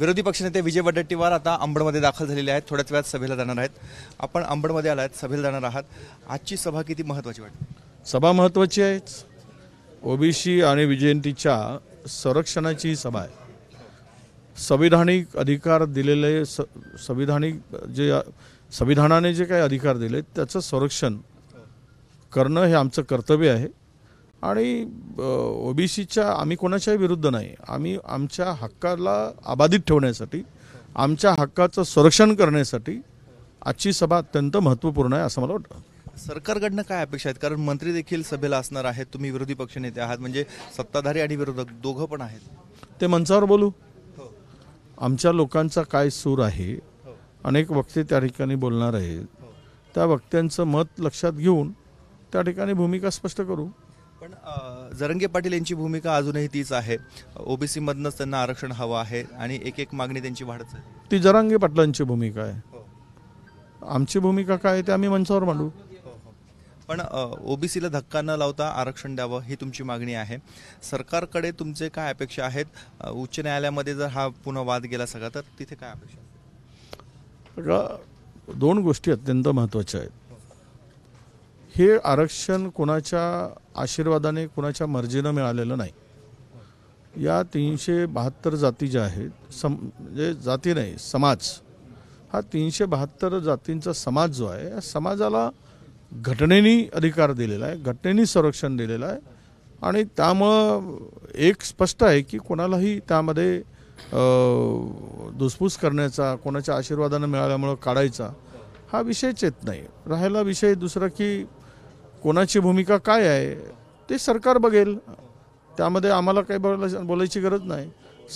विरोधी पक्षनेते विजय वडेट्टीवार आता अंबडमध्ये दाखल झालेले आहेत थोड्याच वेळात सभेला जाणार आहेत आपण अंबडमध्ये आला आहेत सभेला जाणार आहात आजची सभा किती महत्त्वाची वाटते सभा महत्त्वाची आहे ओबीसी आणि विजयंतीच्या संरक्षणाची सभा आहे संविधानिक अधिकार दिलेले स संविधानिक जे संविधानाने जे काही अधिकार दिले त्याचं संरक्षण करणं हे आमचं कर्तव्य आहे आणि ओबीसीच्या आम्ही कोणाच्याही विरुद्ध नाही आम्ही आमच्या हक्काला अबाधित ठेवण्यासाठी आमच्या हक्काचं संरक्षण करण्यासाठी आजची सभा अत्यंत महत्त्वपूर्ण आहे असं मला वाटतं सरकारकडनं काय अपेक्षा आहेत कारण मंत्री देखील सभेला असणार आहेत तुम्ही विरोधी पक्षनेते आहात म्हणजे सत्ताधारी आणि विरोधक दोघं पण आहेत ते मंचावर बोलू हो. आमच्या लोकांचा काय सूर आहे हो. अनेक वक्ते त्या ठिकाणी बोलणार आहेत हो. त्या वक्त्यांचं मत लक्षात घेऊन त्या ठिकाणी भूमिका स्पष्ट करू पण जरंगे पाटील यांची भूमिका अजूनही तीच आहे मधनच त्यांना आरक्षण हवं आहे आणि एक एक मागणी त्यांची वाढत ती जरंगे पाटलांची भूमिका आहे हो. आमची भूमिका काय आहे ते आम्ही मंचावर मांडू हो, हो. पण ओबीसीला धक्का न लावता आरक्षण द्यावं ही तुमची मागणी आहे सरकारकडे तुमचे काय अपेक्षा आहेत उच्च न्यायालयामध्ये जर हा पुन्हा वाद गेला सगळा तर तिथे काय अपेक्षा दोन गोष्टी अत्यंत महत्त्वाच्या आहेत हे आरक्षण कोणाच्या आशीर्वादाने कोणाच्या मर्जीनं मिळालेलं नाही या तीनशे बहात्तर जाती ज्या आहेत सम म्हणजे जाती नाही समाज हा तीनशे बहात्तर जातींचा समाज जो आहे या समाजाला घटनेनी अधिकार दिलेला आहे घटनेनी संरक्षण दिलेलं आहे आणि त्यामुळं एक स्पष्ट आहे की कोणालाही त्यामध्ये धुसफूस करण्याचा कोणाच्या आशीर्वादानं मिळाल्यामुळं काढायचा हा विषयच येत नाही राहायला विषय दुसरा की कोणाची भूमिका काय आहे ते सरकार बघेल त्यामध्ये आम्हाला काही बोलायची बोलायची गरज नाही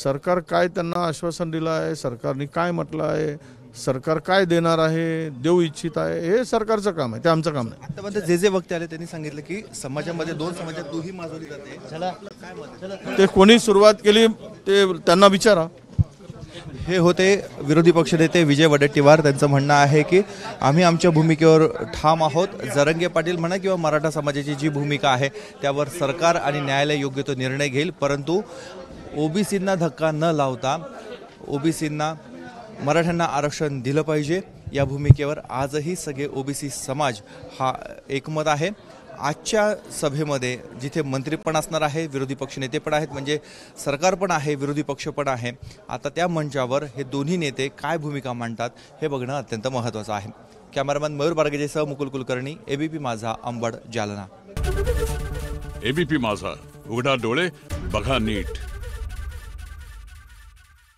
सरकार काय त्यांना आश्वासन दिलं आहे सरकारने काय म्हटलं आहे सरकार काय देणार आहे देऊ इच्छित आहे हे सरकारचं काम आहे ते आमचं काम नाही आतापर्यंत जे जे वक्ते आले त्यांनी सांगितलं की समाजामध्ये दोन समाजात दुही माजवली जाते ते कोणी सुरुवात केली ते त्यांना विचारा हे होते विरोधी पक्षनेते विजय वडेट्टीवार त्यांचं म्हणणं आहे की आम्ही आमच्या भूमिकेवर ठाम आहोत जरंगे पाटील म्हणा किंवा मराठा समाजाची जी भूमिका आहे त्यावर सरकार आणि न्यायालय योग्य तो निर्णय घेईल परंतु ओबीसींना धक्का न लावता ओबीसींना मराठ्यांना आरक्षण दिलं पाहिजे या भूमिकेवर आजही सगळे ओबीसी समाज हा एकमत आहे आजच्या सभेमध्ये जिथे मंत्री पण असणार आहे विरोधी पक्ष नेते पण आहेत म्हणजे सरकार पण आहे विरोधी पक्ष पण आहे आता त्या मंचावर हे दोन्ही नेते काय भूमिका मांडतात हे बघणं अत्यंत महत्त्वाचं आहे कॅमेरामॅन मयूर बारगेजेसह मुकुल कुलकर्णी एबीपी माझा अंबड जालना एबीपी माझा उघडा डोळे बघा नीट